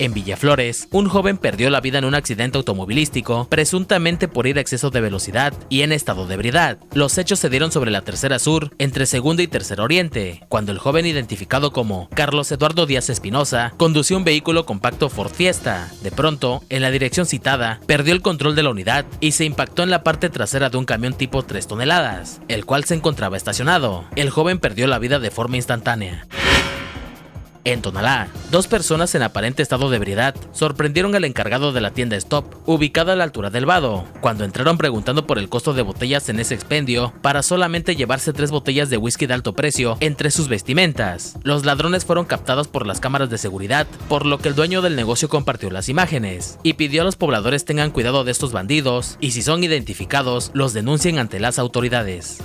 En Villaflores, un joven perdió la vida en un accidente automovilístico, presuntamente por ir a exceso de velocidad y en estado de ebriedad. Los hechos se dieron sobre la Tercera Sur, entre Segunda y Tercer Oriente, cuando el joven identificado como Carlos Eduardo Díaz Espinosa condució un vehículo compacto Ford Fiesta. De pronto, en la dirección citada, perdió el control de la unidad y se impactó en la parte trasera de un camión tipo 3 toneladas, el cual se encontraba estacionado. El joven perdió la vida de forma instantánea. En Tonalá, dos personas en aparente estado de ebriedad sorprendieron al encargado de la tienda Stop, ubicada a la altura del vado, cuando entraron preguntando por el costo de botellas en ese expendio para solamente llevarse tres botellas de whisky de alto precio entre sus vestimentas. Los ladrones fueron captados por las cámaras de seguridad, por lo que el dueño del negocio compartió las imágenes y pidió a los pobladores tengan cuidado de estos bandidos y si son identificados los denuncien ante las autoridades.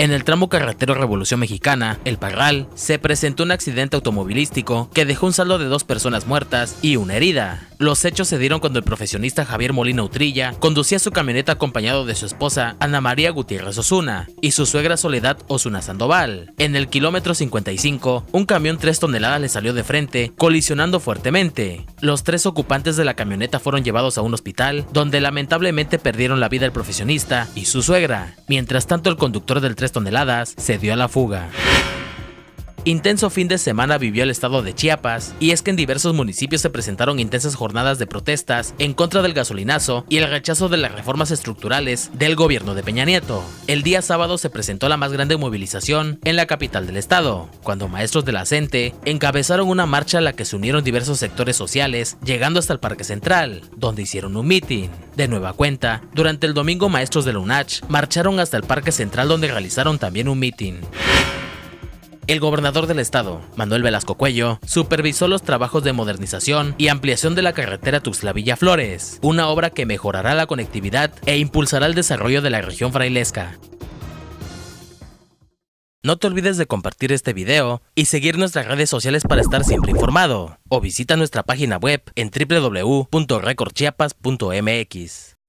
En el tramo carretero Revolución Mexicana, El Parral, se presentó un accidente automovilístico que dejó un saldo de dos personas muertas y una herida. Los hechos se dieron cuando el profesionista Javier Molina Utrilla conducía su camioneta acompañado de su esposa Ana María Gutiérrez Osuna y su suegra Soledad Osuna Sandoval. En el kilómetro 55, un camión 3 toneladas le salió de frente, colisionando fuertemente. Los tres ocupantes de la camioneta fueron llevados a un hospital, donde lamentablemente perdieron la vida el profesionista y su suegra. Mientras tanto, el conductor del 3 toneladas, se dio a la fuga. Intenso fin de semana vivió el estado de Chiapas, y es que en diversos municipios se presentaron intensas jornadas de protestas en contra del gasolinazo y el rechazo de las reformas estructurales del gobierno de Peña Nieto. El día sábado se presentó la más grande movilización en la capital del estado, cuando maestros de la CENTE encabezaron una marcha a la que se unieron diversos sectores sociales, llegando hasta el Parque Central, donde hicieron un mítin. De nueva cuenta, durante el domingo maestros de la UNACH marcharon hasta el Parque Central donde realizaron también un mítin. El gobernador del estado, Manuel Velasco Cuello, supervisó los trabajos de modernización y ampliación de la carretera Tuxla villa Flores, una obra que mejorará la conectividad e impulsará el desarrollo de la región frailesca. No te olvides de compartir este video y seguir nuestras redes sociales para estar siempre informado o visita nuestra página web en www.recordchiapas.mx.